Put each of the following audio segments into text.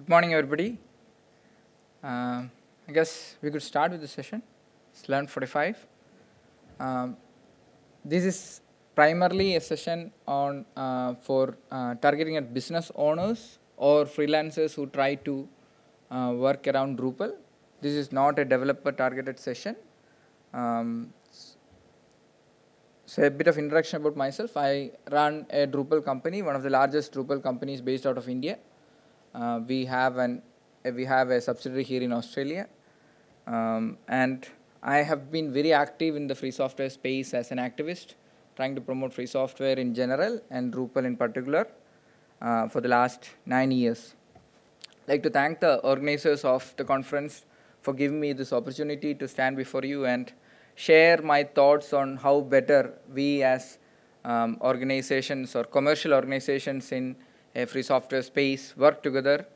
Good morning, everybody. Uh, I guess we could start with the session. It's Learn 45. Um, this is primarily a session on uh, for uh, targeting at business owners or freelancers who try to uh, work around Drupal. This is not a developer targeted session. Um, so a bit of introduction about myself. I run a Drupal company, one of the largest Drupal companies based out of India. Uh, we have an uh, we have a subsidiary here in Australia, um, and I have been very active in the free software space as an activist, trying to promote free software in general and Drupal in particular uh, for the last nine years. I'd like to thank the organizers of the conference for giving me this opportunity to stand before you and share my thoughts on how better we as um, organizations or commercial organizations in a free software space, work together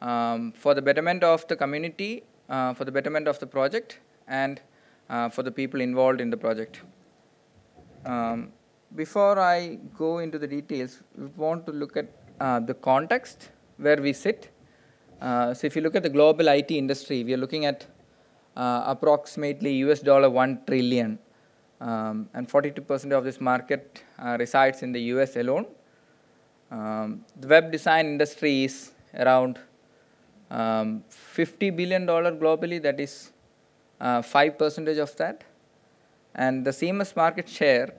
um, for the betterment of the community, uh, for the betterment of the project, and uh, for the people involved in the project. Um, before I go into the details, we want to look at uh, the context where we sit. Uh, so if you look at the global IT industry, we are looking at uh, approximately US dollar 1 trillion. Um, and 42% of this market uh, resides in the US alone. Um, the web design industry is around um, 50 billion dollar globally, that is uh, 5 percentage of that. And the CMS market share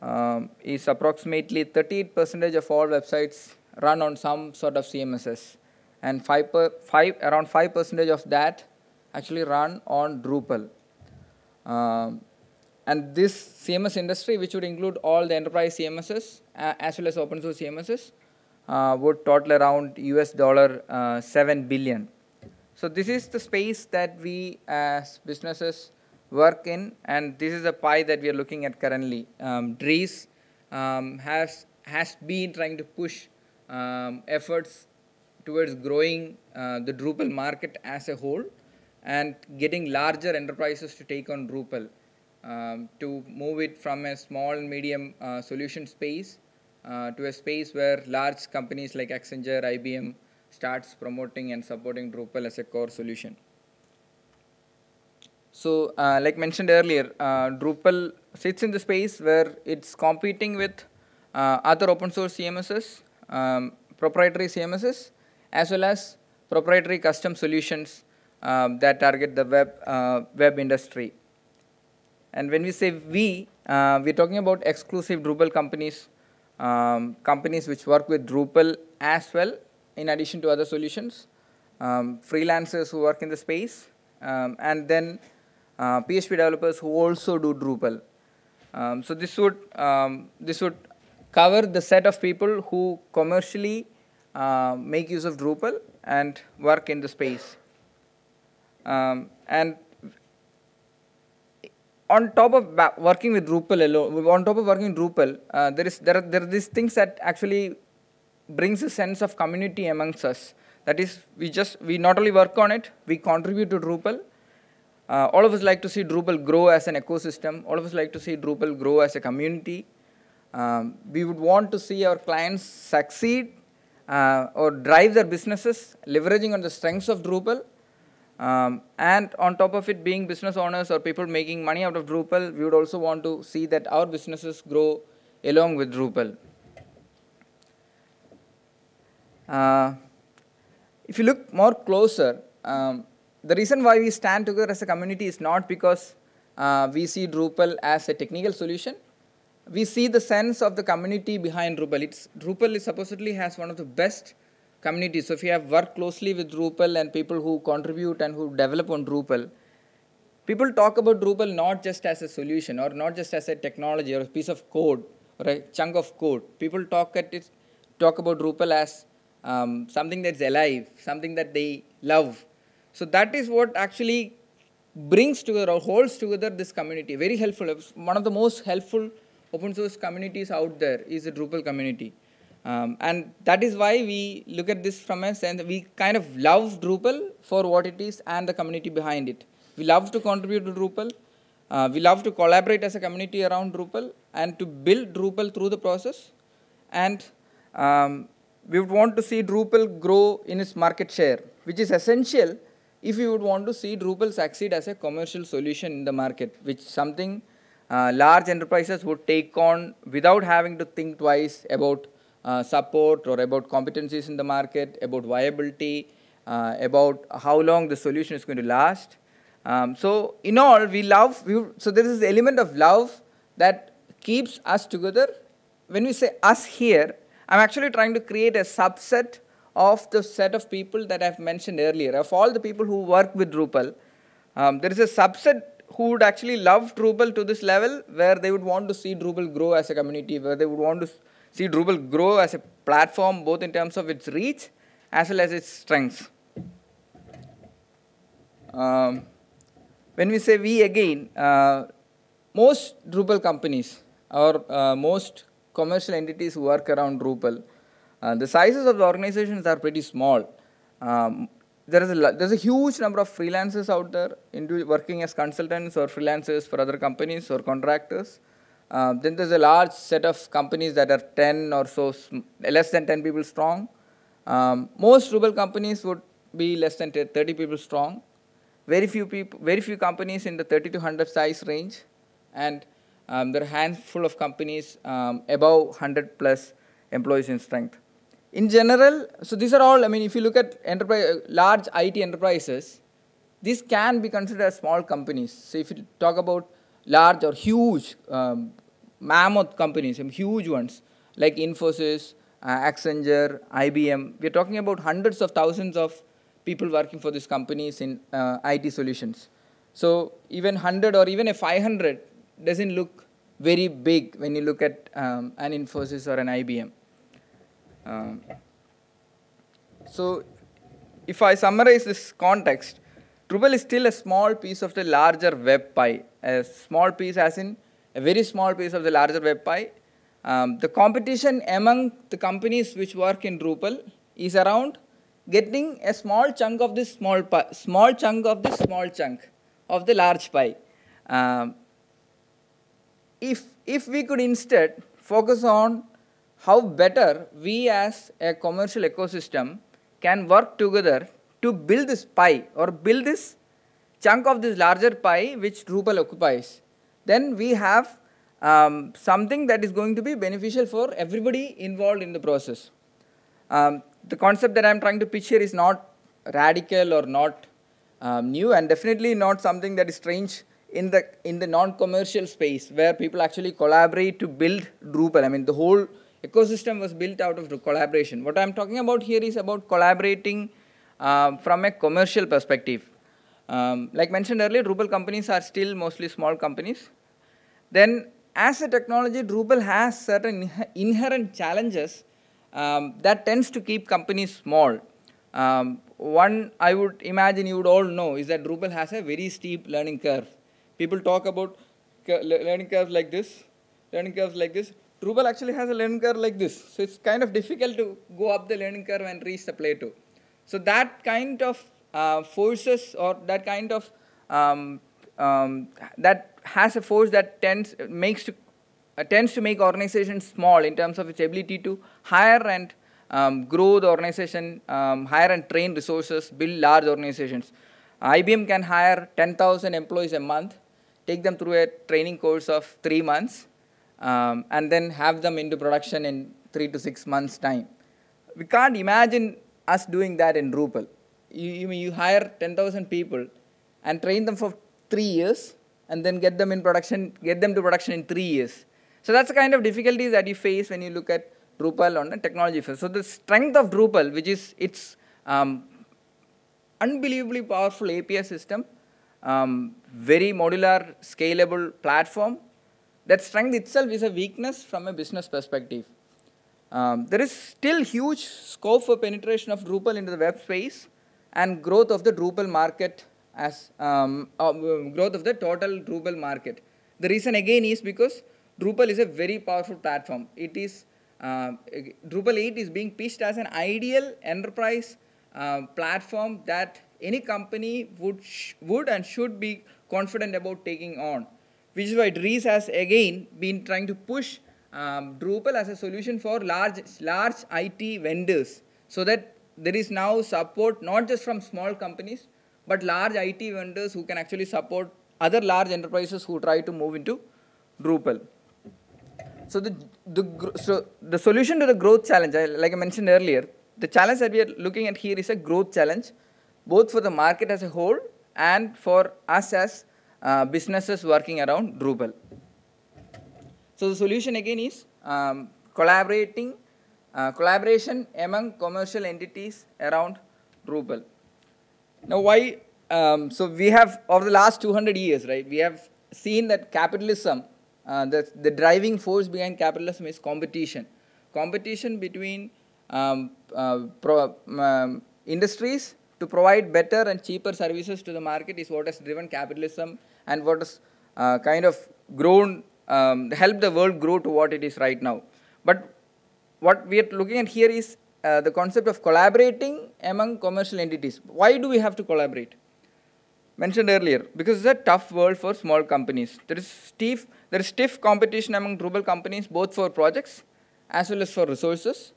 um, is approximately 38 percentage of all websites run on some sort of CMSs. And five, per, five around 5 percentage of that actually run on Drupal. Um, and this CMS industry, which would include all the enterprise CMSs uh, as well as open source CMSs, uh, would total around US dollar uh, 7 billion. So this is the space that we as businesses work in, and this is the pie that we are looking at currently. Um, Dries um, has, has been trying to push um, efforts towards growing uh, the Drupal market as a whole and getting larger enterprises to take on Drupal um, to move it from a small medium uh, solution space uh, to a space where large companies like Accenture, IBM starts promoting and supporting Drupal as a core solution. So uh, like mentioned earlier, uh, Drupal sits in the space where it's competing with uh, other open source CMSs, um, proprietary CMSs, as well as proprietary custom solutions um, that target the web, uh, web industry. And when we say we, uh, we're talking about exclusive Drupal companies, um, companies which work with Drupal as well, in addition to other solutions, um, freelancers who work in the space, um, and then uh, PHP developers who also do Drupal. Um, so this would um, this would cover the set of people who commercially uh, make use of Drupal and work in the space. Um, and on top of uh, working with Drupal alone, on top of working with Drupal, uh, there is there are, there are these things that actually brings a sense of community amongst us. That is, we just we not only work on it, we contribute to Drupal. Uh, all of us like to see Drupal grow as an ecosystem. All of us like to see Drupal grow as a community. Um, we would want to see our clients succeed uh, or drive their businesses, leveraging on the strengths of Drupal um, and on top of it, being business owners or people making money out of Drupal, we would also want to see that our businesses grow along with Drupal. Uh, if you look more closer, um, the reason why we stand together as a community is not because uh, we see Drupal as a technical solution. We see the sense of the community behind Drupal. It's, Drupal is supposedly has one of the best community. So if you have worked closely with Drupal and people who contribute and who develop on Drupal, people talk about Drupal not just as a solution or not just as a technology or a piece of code or a chunk of code. People talk at it, talk about Drupal as um, something that's alive, something that they love. So that is what actually brings together or holds together this community. Very helpful. One of the most helpful open source communities out there is the Drupal community. Um, and that is why we look at this from a sense, we kind of love Drupal for what it is and the community behind it. We love to contribute to Drupal. Uh, we love to collaborate as a community around Drupal and to build Drupal through the process. And um, we would want to see Drupal grow in its market share, which is essential if we would want to see Drupal succeed as a commercial solution in the market, which something uh, large enterprises would take on without having to think twice about uh, support or about competencies in the market, about viability, uh, about how long the solution is going to last. Um, so in all, we love, we, so there is the element of love that keeps us together. When we say us here, I'm actually trying to create a subset of the set of people that I've mentioned earlier. Of all the people who work with Drupal, um, there is a subset who would actually love Drupal to this level where they would want to see Drupal grow as a community, where they would want to see Drupal grow as a platform both in terms of its reach as well as its strengths. Um, when we say we again, uh, most Drupal companies or uh, most commercial entities who work around Drupal, uh, the sizes of the organizations are pretty small. Um, there is a there's a huge number of freelancers out there working as consultants or freelancers for other companies or contractors. Um, then there's a large set of companies that are 10 or so, less than 10 people strong. Um, most ruble companies would be less than 30 people strong. Very few people, very few companies in the 30 to 100 size range, and um, there are handful of companies um, above 100 plus employees in strength. In general, so these are all. I mean, if you look at enterprise, large IT enterprises, these can be considered as small companies. So if you talk about large or huge um, mammoth companies, some huge ones like Infosys, uh, Accenture, IBM. We're talking about hundreds of thousands of people working for these companies in uh, IT solutions. So even 100 or even a 500 doesn't look very big when you look at um, an Infosys or an IBM. Um, so if I summarize this context, Drupal is still a small piece of the larger web pie, a small piece as in a very small piece of the larger web pie. Um, the competition among the companies which work in Drupal is around getting a small chunk of this small pie, small chunk of this small chunk of the large pie. Um, if, if we could instead focus on how better we as a commercial ecosystem can work together to build this pie or build this chunk of this larger pie which Drupal occupies then we have um, something that is going to be beneficial for everybody involved in the process. Um, the concept that I'm trying to pitch here is not radical or not um, new and definitely not something that is strange in the in the non-commercial space where people actually collaborate to build Drupal. I mean, the whole ecosystem was built out of collaboration. What I'm talking about here is about collaborating uh, from a commercial perspective. Um, like mentioned earlier, Drupal companies are still mostly small companies. Then as a technology, Drupal has certain inherent challenges um, that tends to keep companies small. Um, one I would imagine you would all know is that Drupal has a very steep learning curve. People talk about learning curves like this, learning curves like this. Drupal actually has a learning curve like this. So it's kind of difficult to go up the learning curve and reach the plateau. So that kind of uh, forces or that kind of um, um, that has a force that tends makes to uh, tends to make organizations small in terms of its ability to hire and um, grow the organization, um, hire and train resources, build large organizations. IBM can hire 10,000 employees a month, take them through a training course of three months, um, and then have them into production in three to six months' time. We can't imagine us doing that in Drupal you, you mean you hire 10,000 people and train them for three years and then get them in production, get them to production in three years. So that's the kind of difficulties that you face when you look at Drupal on a technology first. So the strength of Drupal, which is its um, unbelievably powerful API system, um, very modular, scalable platform, that strength itself is a weakness from a business perspective. Um, there is still huge scope for penetration of Drupal into the web space and growth of the Drupal market as um, uh, growth of the total Drupal market. The reason again is because Drupal is a very powerful platform. It is uh, Drupal 8 is being pitched as an ideal enterprise uh, platform that any company would would and should be confident about taking on, which is why Dries has again been trying to push um, Drupal as a solution for large large IT vendors so that there is now support not just from small companies, but large IT vendors who can actually support other large enterprises who try to move into Drupal. So the, the, so the solution to the growth challenge, like I mentioned earlier, the challenge that we are looking at here is a growth challenge, both for the market as a whole and for us as uh, businesses working around Drupal. So the solution again is um, collaborating uh, collaboration among commercial entities around Drupal. Now, why? Um, so we have over the last 200 years, right? We have seen that capitalism, uh, the, the driving force behind capitalism is competition, competition between um, uh, pro, um, industries to provide better and cheaper services to the market is what has driven capitalism and what has uh, kind of grown, um, helped the world grow to what it is right now. But what we are looking at here is uh, the concept of collaborating among commercial entities. Why do we have to collaborate? Mentioned earlier, because it's a tough world for small companies. There is stiff, there is stiff competition among Drupal companies, both for projects as well as for resources.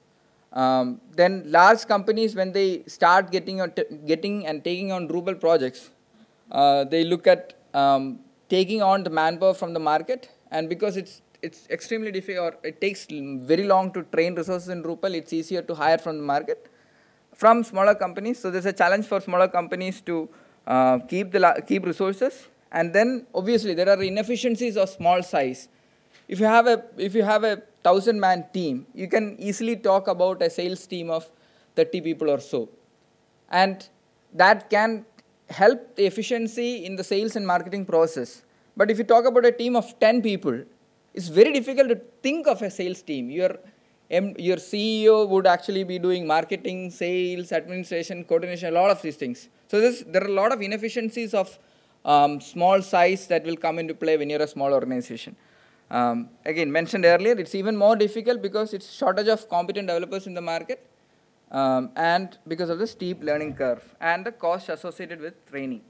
Um, then large companies, when they start getting, getting and taking on Drupal projects, uh, they look at um, taking on the manpower from the market, and because it's it's extremely difficult or it takes very long to train resources in Drupal. It's easier to hire from the market from smaller companies. So there's a challenge for smaller companies to uh, keep the keep resources. And then obviously there are inefficiencies of small size. If you have a if you have a thousand man team, you can easily talk about a sales team of 30 people or so. And that can help the efficiency in the sales and marketing process. But if you talk about a team of 10 people, it's very difficult to think of a sales team. Your, your CEO would actually be doing marketing, sales, administration, coordination, a lot of these things. So there are a lot of inefficiencies of um, small size that will come into play when you're a small organization. Um, again, mentioned earlier, it's even more difficult because it's shortage of competent developers in the market um, and because of the steep learning curve and the cost associated with training.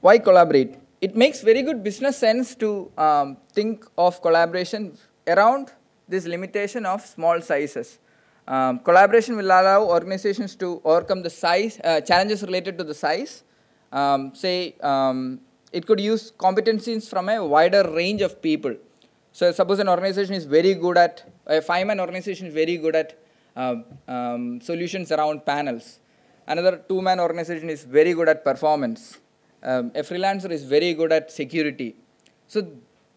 Why collaborate? it makes very good business sense to um, think of collaboration around this limitation of small sizes. Um, collaboration will allow organizations to overcome the size uh, challenges related to the size. Um, say, um, it could use competencies from a wider range of people. So suppose an organization is very good at, a five-man organization is very good at um, um, solutions around panels. Another two-man organization is very good at performance um, a freelancer is very good at security. So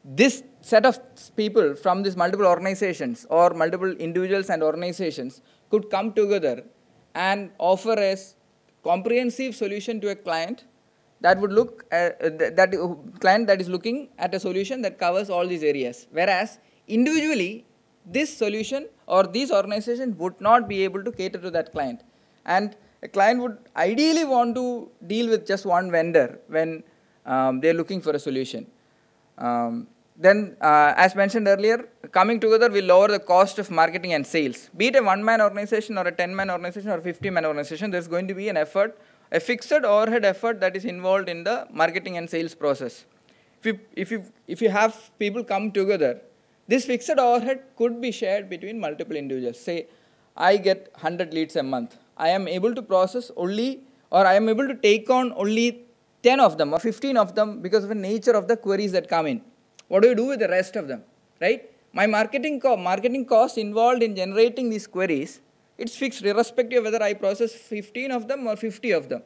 this set of people from these multiple organizations or multiple individuals and organizations could come together and offer a comprehensive solution to a client that would look at, uh, that uh, client that is looking at a solution that covers all these areas whereas individually this solution or these organizations would not be able to cater to that client and a client would ideally want to deal with just one vendor when um, they're looking for a solution. Um, then, uh, as mentioned earlier, coming together will lower the cost of marketing and sales. Be it a one-man organization or a 10-man organization or a 50-man organization, there's going to be an effort, a fixed overhead effort that is involved in the marketing and sales process. If you, if you, if you have people come together, this fixed overhead could be shared between multiple individuals. Say, I get 100 leads a month. I am able to process only or I am able to take on only 10 of them or 15 of them because of the nature of the queries that come in. What do you do with the rest of them, right? My marketing, co marketing cost involved in generating these queries, it's fixed irrespective of whether I process 15 of them or 50 of them.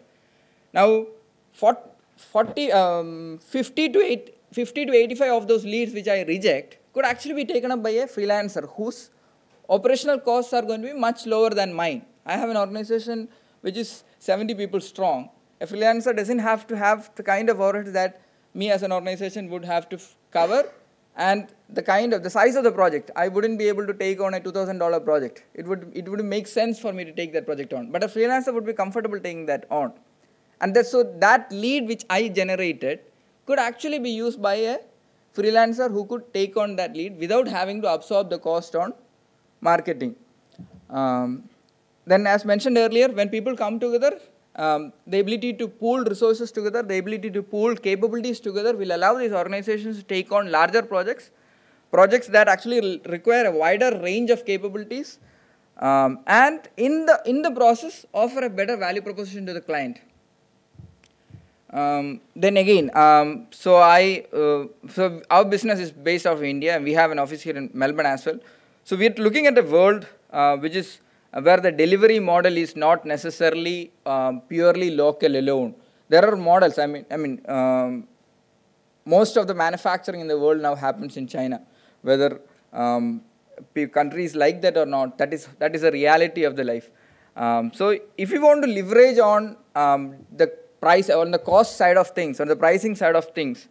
Now, 40, um, 50, to 8, 50 to 85 of those leads which I reject could actually be taken up by a freelancer whose operational costs are going to be much lower than mine. I have an organization which is 70 people strong. A freelancer doesn't have to have the kind of overhead that me as an organization would have to cover and the kind of the size of the project i wouldn't be able to take on a $2000 project it would it would make sense for me to take that project on but a freelancer would be comfortable taking that on and so that lead which i generated could actually be used by a freelancer who could take on that lead without having to absorb the cost on marketing um, then as mentioned earlier, when people come together, um, the ability to pool resources together, the ability to pool capabilities together will allow these organizations to take on larger projects, projects that actually require a wider range of capabilities, um, and in the, in the process offer a better value proposition to the client. Um, then again, um, so I, uh, so our business is based out of India and we have an office here in Melbourne as well. So we're looking at a world uh, which is where the delivery model is not necessarily um, purely local alone. There are models. I mean, I mean, um, most of the manufacturing in the world now happens in China. Whether um, countries like that or not, that is that is a reality of the life. Um, so, if you want to leverage on um, the price on the cost side of things, on the pricing side of things,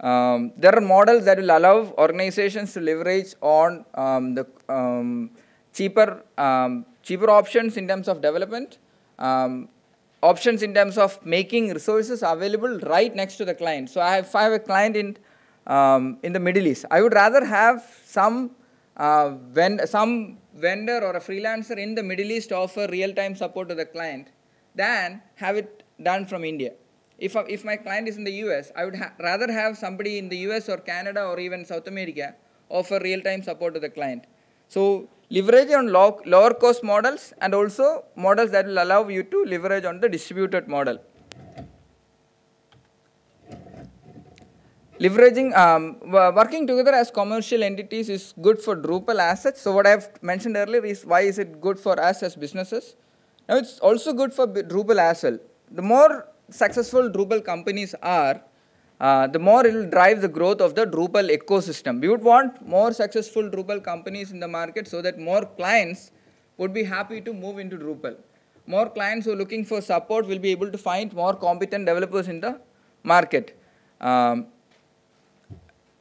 um, there are models that will allow organizations to leverage on the cheaper cheaper options in terms of development, um, options in terms of making resources available right next to the client. So I have, I have a client in, um, in the Middle East, I would rather have some, uh, some vendor or a freelancer in the Middle East offer real-time support to the client than have it done from India. If, if my client is in the US, I would ha rather have somebody in the US or Canada or even South America offer real-time support to the client. So leverage on lower cost models and also models that will allow you to leverage on the distributed model. Leveraging, um, working together as commercial entities is good for Drupal assets. So what I have mentioned earlier is why is it good for us as businesses. Now it's also good for Drupal as well. The more successful Drupal companies are, uh, the more it will drive the growth of the Drupal ecosystem. We would want more successful Drupal companies in the market so that more clients would be happy to move into Drupal. More clients who are looking for support will be able to find more competent developers in the market. Um,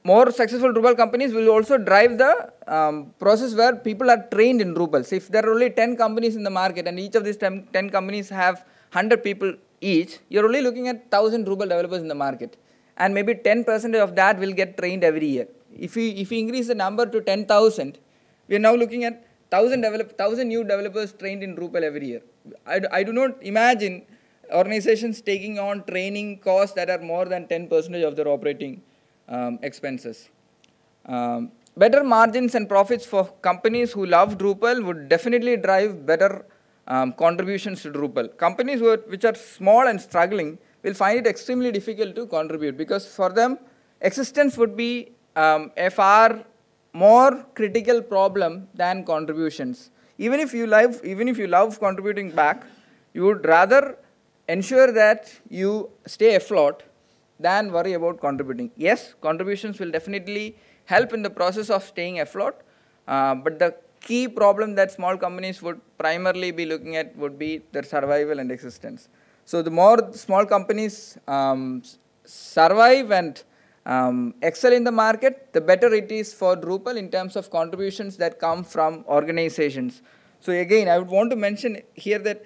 more successful Drupal companies will also drive the um, process where people are trained in Drupal. So if there are only 10 companies in the market and each of these 10, 10 companies have 100 people each, you're only looking at 1,000 Drupal developers in the market and maybe 10% of that will get trained every year. If we, if we increase the number to 10,000, we are now looking at 1,000 develop, thousand new developers trained in Drupal every year. I, I do not imagine organizations taking on training costs that are more than 10% of their operating um, expenses. Um, better margins and profits for companies who love Drupal would definitely drive better um, contributions to Drupal. Companies are, which are small and struggling will find it extremely difficult to contribute because for them, existence would be um, a far more critical problem than contributions. Even if you love, even if you love contributing back, you would rather ensure that you stay afloat than worry about contributing. Yes, contributions will definitely help in the process of staying afloat, uh, but the key problem that small companies would primarily be looking at would be their survival and existence. So the more small companies um, survive and um, excel in the market, the better it is for Drupal in terms of contributions that come from organizations. So again, I would want to mention here that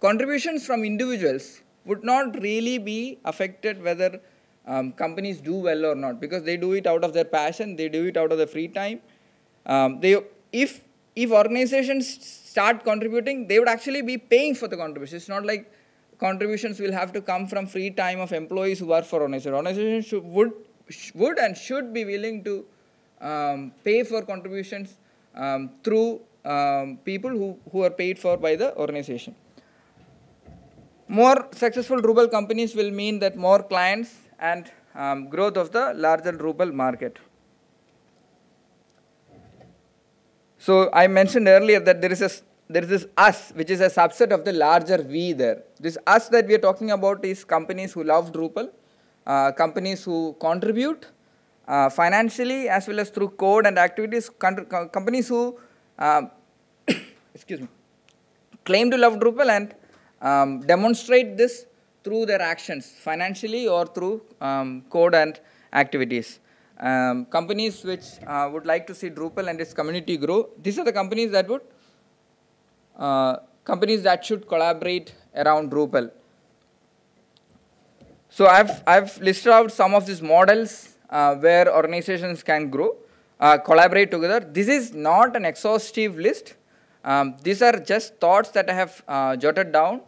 contributions from individuals would not really be affected whether um, companies do well or not because they do it out of their passion, they do it out of their free time. Um, they, if, if organizations start contributing, they would actually be paying for the contribution. It's not like contributions will have to come from free time of employees who work for organization. Organizations should, would, would and should be willing to um, pay for contributions um, through um, people who, who are paid for by the organization. More successful ruble companies will mean that more clients and um, growth of the larger ruble market. So I mentioned earlier that there is a there is this us, which is a subset of the larger we there. This us that we are talking about is companies who love Drupal, uh, companies who contribute uh, financially as well as through code and activities, companies who um, excuse me, claim to love Drupal and um, demonstrate this through their actions financially or through um, code and activities. Um, companies which uh, would like to see Drupal and its community grow, these are the companies that would uh, companies that should collaborate around Drupal. So I've, I've listed out some of these models uh, where organizations can grow, uh, collaborate together. This is not an exhaustive list. Um, these are just thoughts that I have uh, jotted down.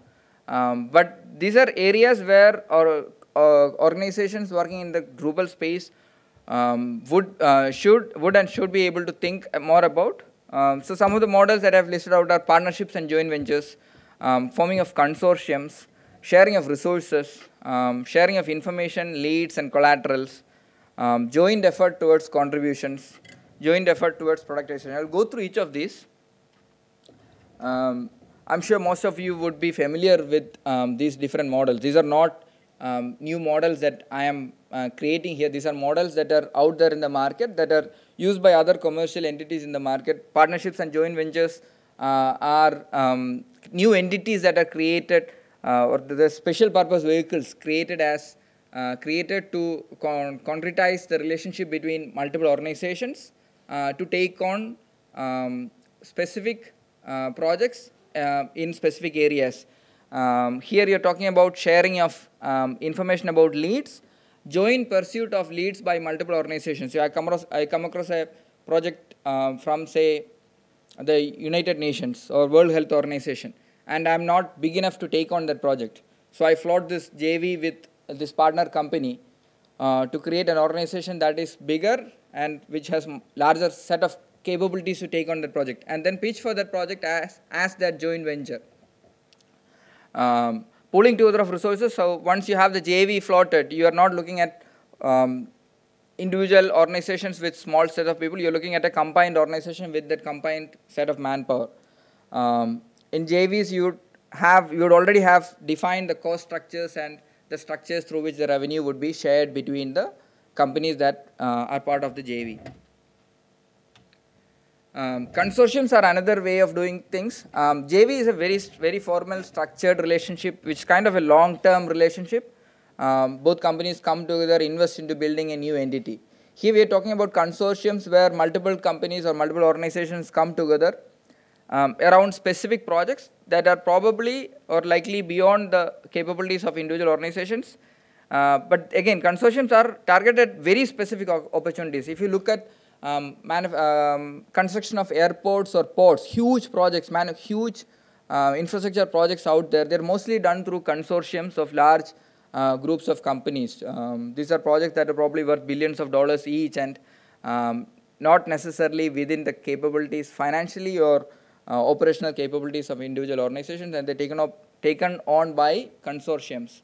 Um, but these are areas where our, uh, organizations working in the Drupal space um, would, uh, should, would and should be able to think more about. Um, so some of the models that I've listed out are partnerships and joint ventures, um, forming of consortiums, sharing of resources, um, sharing of information, leads and collaterals, um, joint effort towards contributions, joint effort towards productization. I'll go through each of these. Um, I'm sure most of you would be familiar with um, these different models. These are not um, new models that I am uh, creating here. These are models that are out there in the market that are used by other commercial entities in the market. Partnerships and joint ventures uh, are um, new entities that are created uh, or the special purpose vehicles created as uh, created to con concretize the relationship between multiple organizations uh, to take on um, specific uh, projects in specific areas. Um, here you're talking about sharing of um, information about leads, joint pursuit of leads by multiple organizations. So I come across, I come across a project um, from say the United Nations or World Health Organization and I'm not big enough to take on that project. So I float this JV with this partner company uh, to create an organization that is bigger and which has larger set of capabilities to take on that project and then pitch for that project as, as that joint venture um, pooling together of resources. So once you have the JV floated, you are not looking at um, individual organizations with small set of people. You're looking at a combined organization with that combined set of manpower. Um, in JVs, you have you would already have defined the cost structures and the structures through which the revenue would be shared between the companies that uh, are part of the JV. Um, consortiums are another way of doing things. Um, JV is a very, very formal, structured relationship, which is kind of a long-term relationship. Um, both companies come together, invest into building a new entity. Here we are talking about consortiums where multiple companies or multiple organizations come together um, around specific projects that are probably or likely beyond the capabilities of individual organizations. Uh, but again, consortiums are targeted very specific opportunities. If you look at um, um, construction of airports or ports, huge projects, man huge uh, infrastructure projects out there. They're mostly done through consortiums of large uh, groups of companies. Um, these are projects that are probably worth billions of dollars each and um, not necessarily within the capabilities financially or uh, operational capabilities of individual organizations and they're taken, up, taken on by consortiums.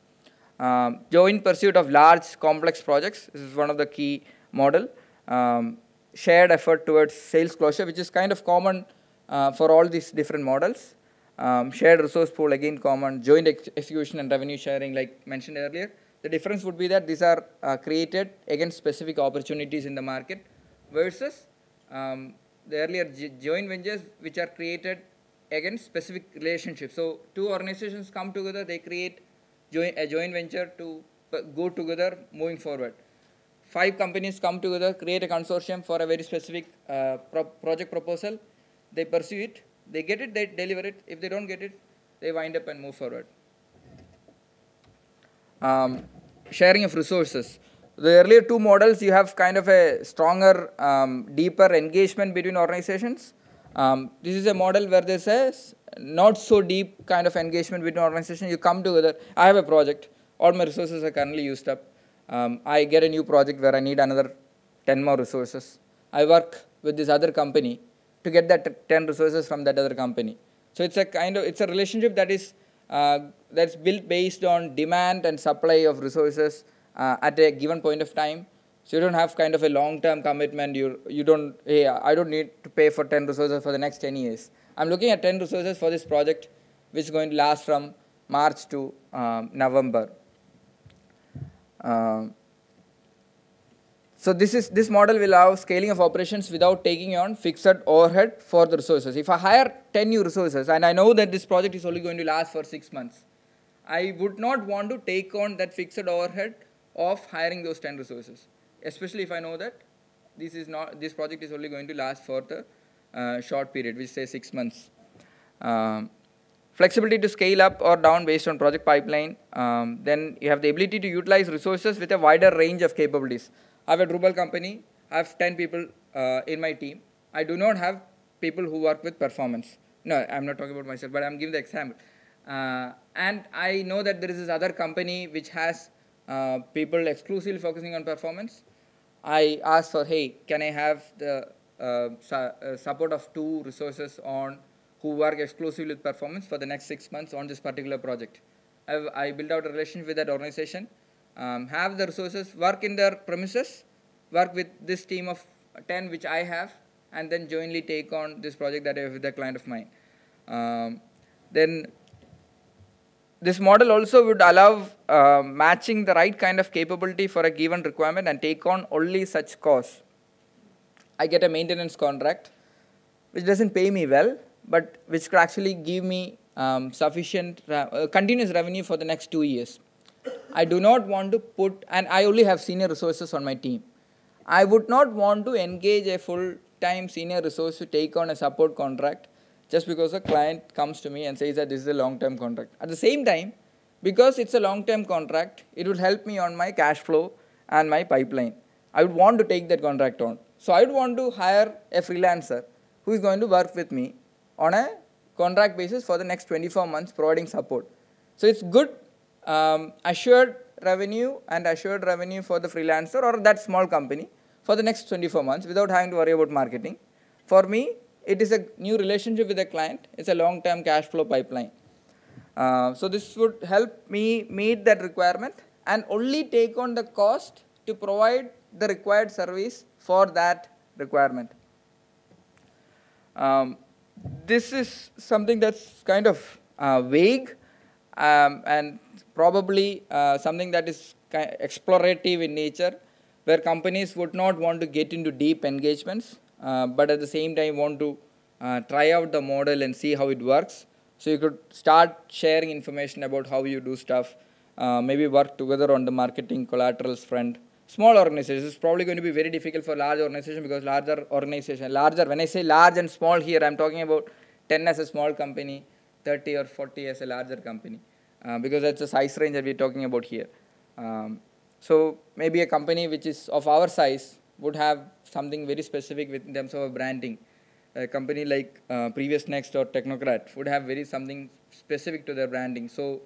Um, joint pursuit of large complex projects this is one of the key model. Um, shared effort towards sales closure, which is kind of common uh, for all these different models. Um, shared resource pool, again common, joint execution and revenue sharing, like mentioned earlier. The difference would be that these are uh, created against specific opportunities in the market versus um, the earlier joint ventures, which are created against specific relationships. So two organizations come together, they create a joint venture to uh, go together moving forward five companies come together, create a consortium for a very specific uh, pro project proposal. They pursue it, they get it, they deliver it. If they don't get it, they wind up and move forward. Um, sharing of resources. The earlier two models, you have kind of a stronger, um, deeper engagement between organizations. Um, this is a model where there's a not so deep kind of engagement between organizations. You come together. I have a project. All my resources are currently used up. Um, I get a new project where I need another 10 more resources. I work with this other company to get that 10 resources from that other company. So it's a kind of, it's a relationship that is, uh, that's built based on demand and supply of resources uh, at a given point of time. So you don't have kind of a long-term commitment. You you don't hey I don't need to pay for 10 resources for the next 10 years. I'm looking at 10 resources for this project, which is going to last from March to um, November. Um, so this is this model will allow scaling of operations without taking on fixed overhead for the resources. If I hire 10 new resources and I know that this project is only going to last for 6 months, I would not want to take on that fixed overhead of hiring those 10 resources, especially if I know that this is not this project is only going to last for the uh, short period, which say 6 months. Um, flexibility to scale up or down based on project pipeline. Um, then you have the ability to utilize resources with a wider range of capabilities. I have a Drupal company. I have 10 people uh, in my team. I do not have people who work with performance. No, I'm not talking about myself, but I'm giving the example. Uh, and I know that there is this other company which has uh, people exclusively focusing on performance. I asked for, hey, can I have the uh, su uh, support of two resources on who work exclusively with performance for the next six months on this particular project. I've, I build out a relationship with that organization, um, have the resources, work in their premises, work with this team of 10 which I have, and then jointly take on this project that I have with a client of mine. Um, then this model also would allow uh, matching the right kind of capability for a given requirement and take on only such costs. I get a maintenance contract, which doesn't pay me well, but which could actually give me um, sufficient uh, continuous revenue for the next two years. I do not want to put, and I only have senior resources on my team. I would not want to engage a full time senior resource to take on a support contract just because a client comes to me and says that this is a long term contract. At the same time, because it's a long term contract, it would help me on my cash flow and my pipeline. I would want to take that contract on. So I would want to hire a freelancer who is going to work with me on a contract basis for the next 24 months providing support. So it's good um, assured revenue and assured revenue for the freelancer or that small company for the next 24 months without having to worry about marketing. For me, it is a new relationship with a client. It's a long-term cash flow pipeline. Uh, so this would help me meet that requirement and only take on the cost to provide the required service for that requirement. Um, this is something that's kind of uh, vague um, and probably uh, something that is explorative in nature, where companies would not want to get into deep engagements, uh, but at the same time want to uh, try out the model and see how it works. So you could start sharing information about how you do stuff, uh, maybe work together on the marketing collaterals front, small organizations it's probably going to be very difficult for large organization because larger organization larger when i say large and small here i'm talking about 10 as a small company 30 or 40 as a larger company uh, because that's the size range that we're talking about here um, so maybe a company which is of our size would have something very specific with, in terms of branding a company like uh, previous next or technocrat would have very something specific to their branding so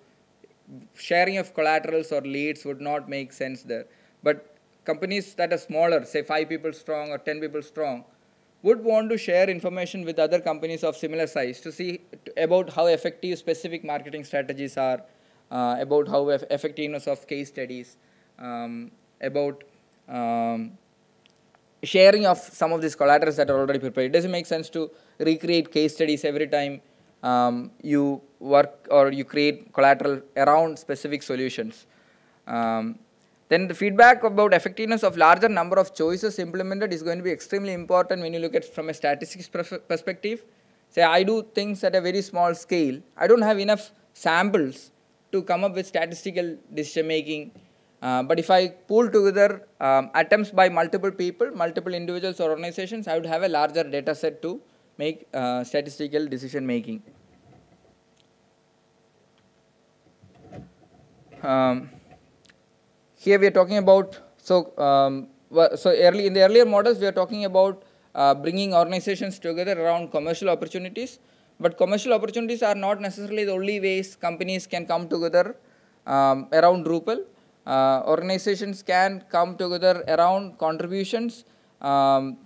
sharing of collaterals or leads would not make sense there but companies that are smaller, say five people strong or 10 people strong, would want to share information with other companies of similar size to see about how effective specific marketing strategies are, uh, about how effectiveness of case studies, um, about um, sharing of some of these collaterals that are already prepared. It doesn't make sense to recreate case studies every time um, you work or you create collateral around specific solutions. Um, then the feedback about effectiveness of larger number of choices implemented is going to be extremely important when you look at from a statistics perspective. Say I do things at a very small scale, I don't have enough samples to come up with statistical decision making. Uh, but if I pull together um, attempts by multiple people, multiple individuals or organizations, I would have a larger data set to make uh, statistical decision making. Um, here we are talking about so um, so early in the earlier models we are talking about uh, bringing organizations together around commercial opportunities but commercial opportunities are not necessarily the only ways companies can come together um, around Drupal. Uh, organizations can come together around contributions, um,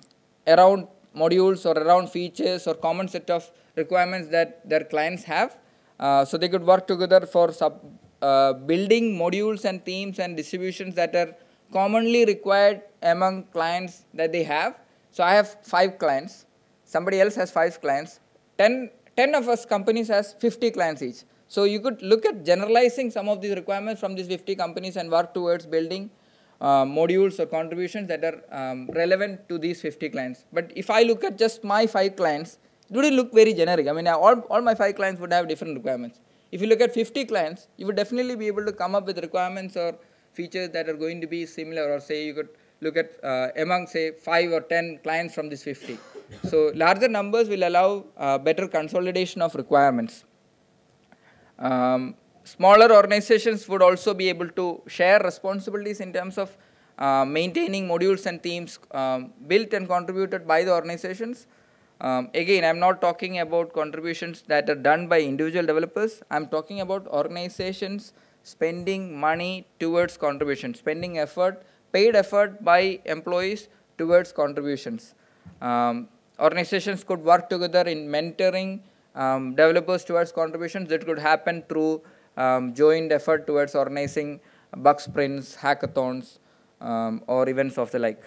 around modules or around features or common set of requirements that their clients have. Uh, so they could work together for sub uh, building modules and themes and distributions that are commonly required among clients that they have. So I have five clients. Somebody else has five clients. Ten, 10 of us companies has 50 clients each. So you could look at generalizing some of these requirements from these 50 companies and work towards building uh, modules or contributions that are um, relevant to these 50 clients. But if I look at just my five clients, it would look very generic. I mean, all, all my five clients would have different requirements. If you look at 50 clients, you would definitely be able to come up with requirements or features that are going to be similar or say you could look at uh, among say 5 or 10 clients from this 50. So larger numbers will allow uh, better consolidation of requirements. Um, smaller organizations would also be able to share responsibilities in terms of uh, maintaining modules and themes um, built and contributed by the organizations um, again, I'm not talking about contributions that are done by individual developers. I'm talking about organizations spending money towards contribution, spending effort, paid effort by employees towards contributions. Um, organizations could work together in mentoring um, developers towards contributions. It could happen through um, joint effort towards organizing bug sprints, hackathons, um, or events of the like.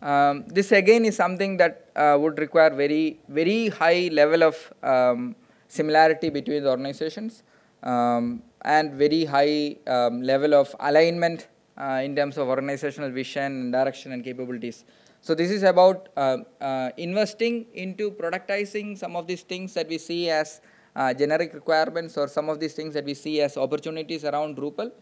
Um, this again is something that uh, would require very, very high level of um, similarity between the organizations um, and very high um, level of alignment uh, in terms of organizational vision and direction and capabilities. So this is about uh, uh investing into productizing some of these things that we see as uh, generic requirements or some of these things that we see as opportunities around Drupal.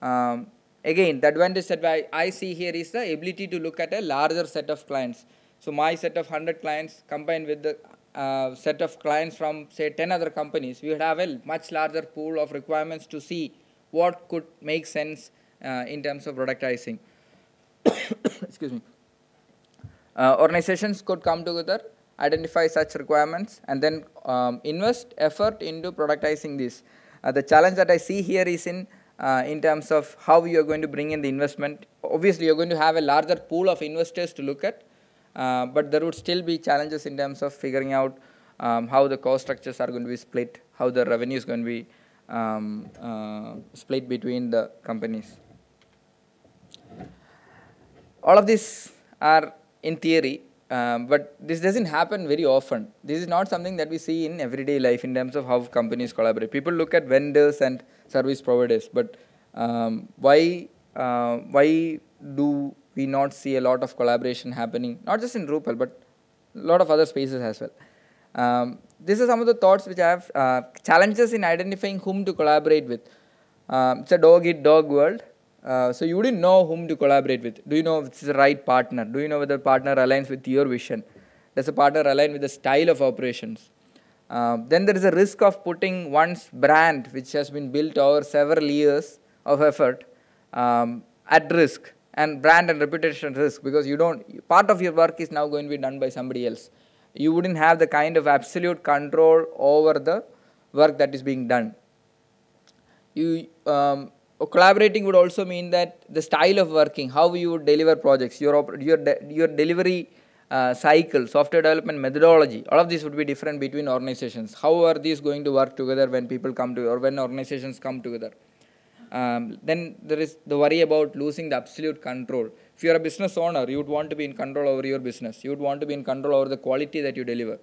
Um, Again, the advantage that I, see here is the ability to look at a larger set of clients. So my set of 100 clients combined with the uh, set of clients from say 10 other companies, we would have a much larger pool of requirements to see what could make sense uh, in terms of productizing. Excuse me. Uh, organizations could come together, identify such requirements, and then um, invest effort into productizing this. Uh, the challenge that I see here is in uh, in terms of how you are going to bring in the investment. Obviously, you're going to have a larger pool of investors to look at, uh, but there would still be challenges in terms of figuring out um, how the cost structures are going to be split, how the revenue is going to be um, uh, split between the companies. All of these are in theory, um, but this doesn't happen very often. This is not something that we see in everyday life in terms of how companies collaborate. People look at vendors and service providers. But um, why uh, why do we not see a lot of collaboration happening? Not just in Drupal, but a lot of other spaces as well. Um, these are some of the thoughts which I have. Uh, challenges in identifying whom to collaborate with. Um, it's a dog eat dog world. Uh, so you wouldn't know whom to collaborate with. Do you know if it's the right partner? Do you know whether the partner aligns with your vision? Does the partner align with the style of operations? Uh, then there is a risk of putting one's brand, which has been built over several years of effort, um, at risk and brand and reputation risk because you don't, part of your work is now going to be done by somebody else. You wouldn't have the kind of absolute control over the work that is being done. You, um, collaborating would also mean that the style of working, how you would deliver projects, your, your, de your delivery uh, cycle, software development methodology, all of these would be different between organizations. How are these going to work together when people come to, or when organizations come together? Um, then there is the worry about losing the absolute control. If you're a business owner, you would want to be in control over your business. You would want to be in control over the quality that you deliver.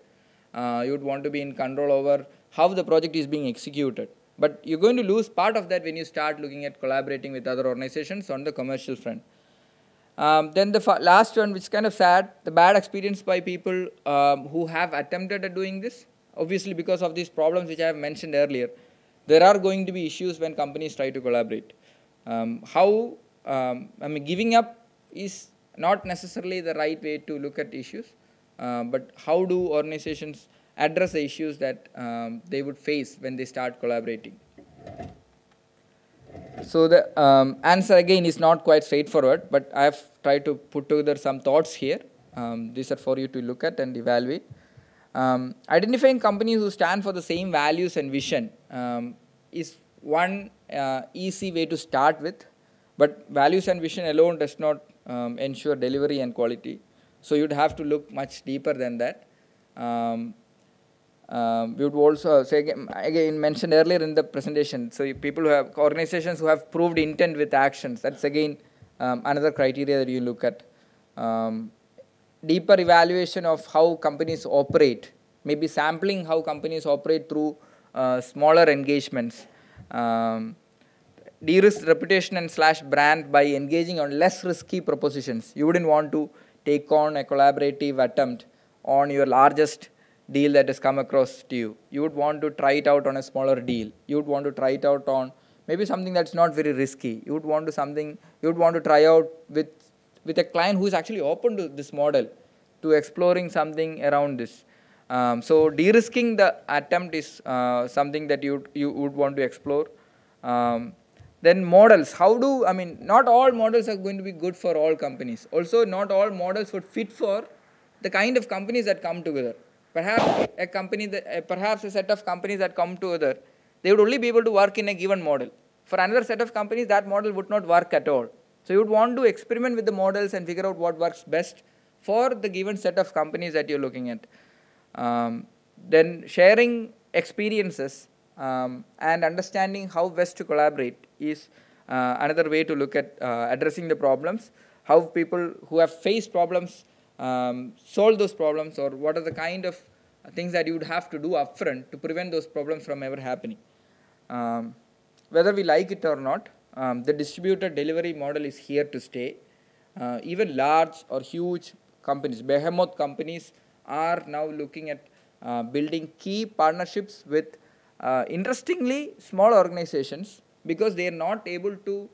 Uh, you would want to be in control over how the project is being executed. But you're going to lose part of that when you start looking at collaborating with other organizations on the commercial front. Um, then the last one, which is kind of sad, the bad experience by people um, who have attempted at doing this, obviously because of these problems which I have mentioned earlier. There are going to be issues when companies try to collaborate. Um, how um, I mean, giving up is not necessarily the right way to look at issues, uh, but how do organizations address the issues that um, they would face when they start collaborating? So the um, answer again is not quite straightforward, but I have tried to put together some thoughts here. Um, these are for you to look at and evaluate. Um, identifying companies who stand for the same values and vision um, is one uh, easy way to start with, but values and vision alone does not um, ensure delivery and quality. So you'd have to look much deeper than that. Um, um, we would also say again, mentioned earlier in the presentation. So people who have organizations who have proved intent with actions. That's again um, another criteria that you look at. Um, deeper evaluation of how companies operate. Maybe sampling how companies operate through uh, smaller engagements. Um, de-risk reputation and slash brand by engaging on less risky propositions. You wouldn't want to take on a collaborative attempt on your largest deal that has come across to you. You would want to try it out on a smaller deal. You would want to try it out on maybe something that's not very risky. You would want to something you would want to try out with with a client who is actually open to this model, to exploring something around this. Um, so de-risking the attempt is uh, something that you you would want to explore. Um, then models. How do I mean? Not all models are going to be good for all companies. Also, not all models would fit for the kind of companies that come together. Perhaps a company, that, uh, perhaps a set of companies that come together, they would only be able to work in a given model. For another set of companies, that model would not work at all. So you would want to experiment with the models and figure out what works best for the given set of companies that you're looking at. Um, then sharing experiences um, and understanding how best to collaborate is uh, another way to look at uh, addressing the problems. How people who have faced problems um, solve those problems or what are the kind of things that you would have to do upfront to prevent those problems from ever happening. Um, whether we like it or not, um, the distributed delivery model is here to stay. Uh, even large or huge companies, behemoth companies, are now looking at uh, building key partnerships with, uh, interestingly, small organizations because they are not able to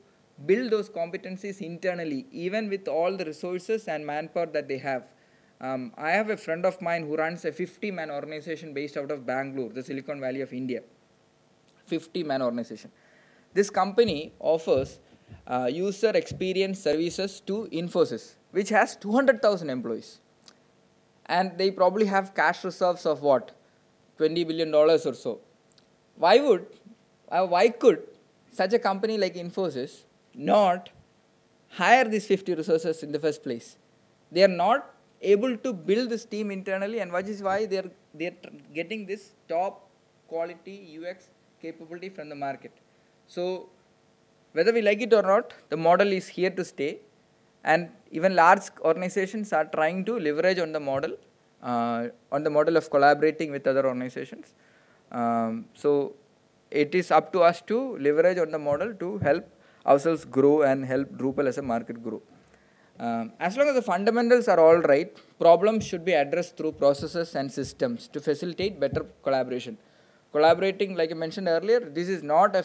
build those competencies internally, even with all the resources and manpower that they have. Um, I have a friend of mine who runs a 50-man organization based out of Bangalore, the Silicon Valley of India. 50-man organization. This company offers uh, user experience services to Infosys, which has 200,000 employees. And they probably have cash reserves of what? $20 billion or so. Why would, uh, why could such a company like Infosys not hire these 50 resources in the first place. They are not able to build this team internally, and which is why they're they're getting this top quality UX capability from the market. So whether we like it or not, the model is here to stay, and even large organizations are trying to leverage on the model, uh, on the model of collaborating with other organizations. Um, so it is up to us to leverage on the model to help ourselves grow and help Drupal as a market grow. Um, as long as the fundamentals are all right, problems should be addressed through processes and systems to facilitate better collaboration. Collaborating, like I mentioned earlier, this is not a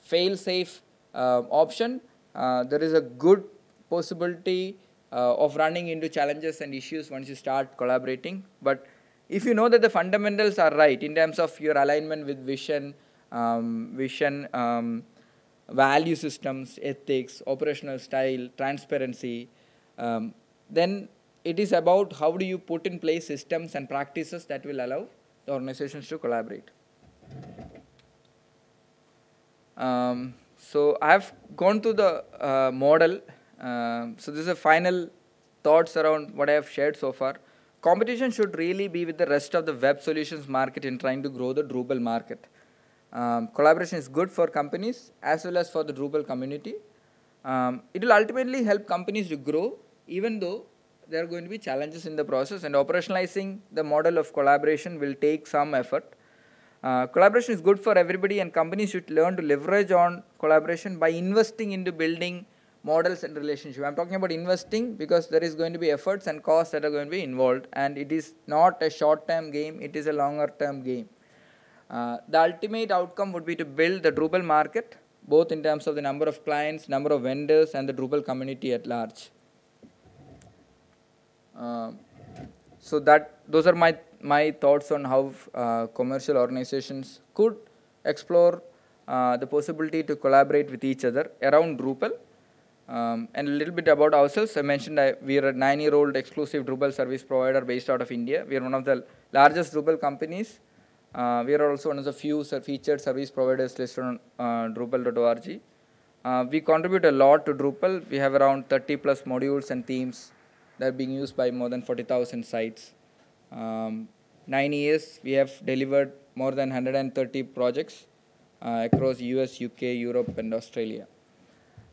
fail-safe uh, option. Uh, there is a good possibility uh, of running into challenges and issues once you start collaborating. But if you know that the fundamentals are right in terms of your alignment with vision, um, vision, um, value systems, ethics, operational style, transparency. Um, then it is about how do you put in place systems and practices that will allow the organizations to collaborate. Um, so I have gone through the uh, model. Um, so this is the final thoughts around what I have shared so far. Competition should really be with the rest of the web solutions market in trying to grow the Drupal market. Um, collaboration is good for companies as well as for the Drupal community. Um, it will ultimately help companies to grow, even though there are going to be challenges in the process, and operationalizing the model of collaboration will take some effort. Uh, collaboration is good for everybody, and companies should learn to leverage on collaboration by investing into building models and relationship. I'm talking about investing because there is going to be efforts and costs that are going to be involved, and it is not a short-term game; it is a longer-term game. Uh, the ultimate outcome would be to build the Drupal market, both in terms of the number of clients, number of vendors, and the Drupal community at large. Uh, so that those are my my thoughts on how uh, commercial organizations could explore uh, the possibility to collaborate with each other around Drupal. Um, and a little bit about ourselves. I mentioned I, we are a nine-year-old exclusive Drupal service provider based out of India. We are one of the largest Drupal companies uh, we are also one of the few featured service providers listed on uh, Drupal.org. Uh, we contribute a lot to Drupal. We have around 30 plus modules and themes that are being used by more than 40,000 sites. Um, nine years, we have delivered more than 130 projects uh, across US, UK, Europe, and Australia.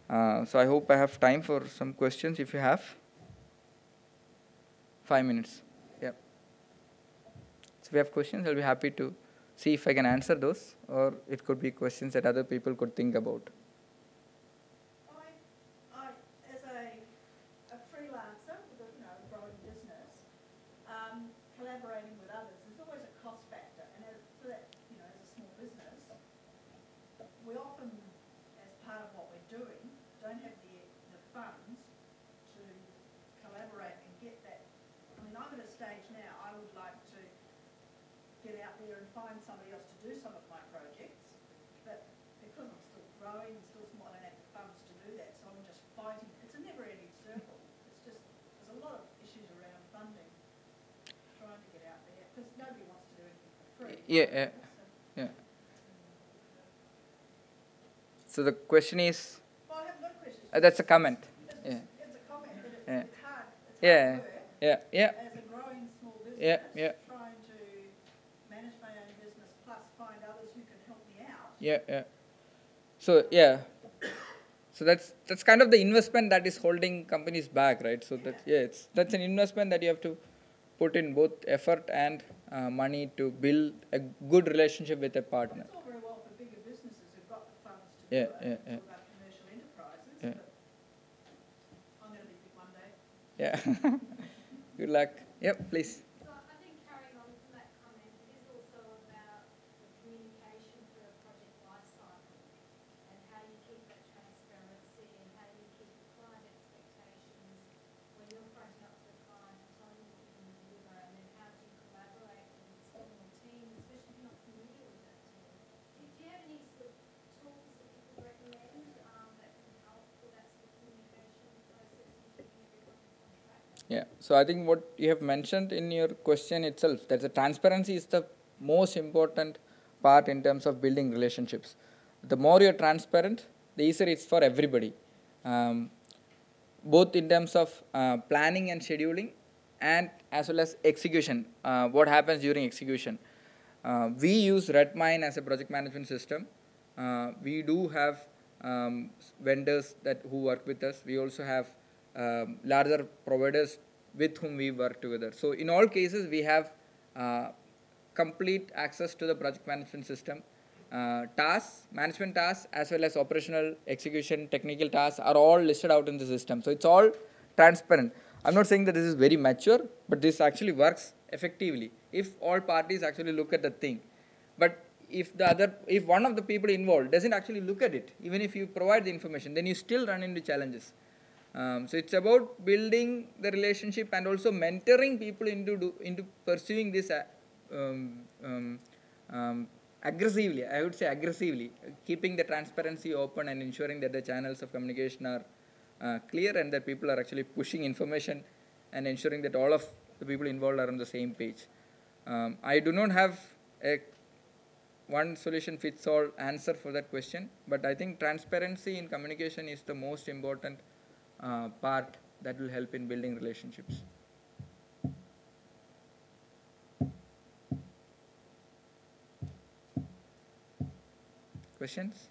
Uh, so I hope I have time for some questions if you have. Five minutes if you have questions, I'll be happy to see if I can answer those, or it could be questions that other people could think about. find somebody else to do some of my projects, but because I'm still growing and still small, I don't have the funds to do that, so I'm just fighting. It's a never-ending circle. It's just, there's a lot of issues around funding, trying to get out there, because nobody wants to do anything for free. Yeah, yeah. So the question is. Well, no Uh, that's a comment. It's, yeah. It's a comment, but it's, yeah. It's hard. It's yeah. Hard yeah. Yeah. Yeah. Yeah. Yeah. yeah yeah so yeah so that's that's kind of the investment that is holding companies back right so that yeah it's that's an investment that you have to put in both effort and uh, money to build a good relationship with a partner well yeah, yeah, yeah. yeah. Yeah. Good luck. Yep, please. So I think what you have mentioned in your question itself that the transparency is the most important part in terms of building relationships. The more you're transparent, the easier it's for everybody, um, both in terms of uh, planning and scheduling, and as well as execution. Uh, what happens during execution? Uh, we use Redmine as a project management system. Uh, we do have um, vendors that who work with us. We also have um, larger providers with whom we work together. So in all cases, we have uh, complete access to the project management system. Uh, tasks, management tasks, as well as operational, execution, technical tasks are all listed out in the system. So it's all transparent. I'm not saying that this is very mature, but this actually works effectively if all parties actually look at the thing. But if the other, if one of the people involved doesn't actually look at it, even if you provide the information, then you still run into challenges. Um, so it's about building the relationship and also mentoring people into do, into pursuing this uh, um, um, um, aggressively. I would say aggressively, keeping the transparency open and ensuring that the channels of communication are uh, clear and that people are actually pushing information and ensuring that all of the people involved are on the same page. Um, I do not have a one solution fits all answer for that question, but I think transparency in communication is the most important uh, part that will help in building relationships. Questions?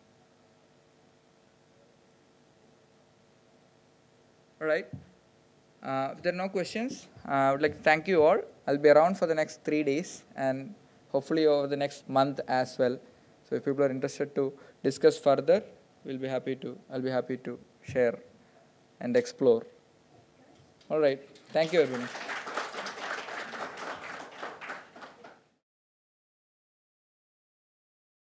All right. Uh, if there are no questions, uh, I would like to thank you all. I'll be around for the next three days and hopefully over the next month as well. So if people are interested to discuss further, we'll be happy to. I'll be happy to share and explore. All right. Thank you, everyone.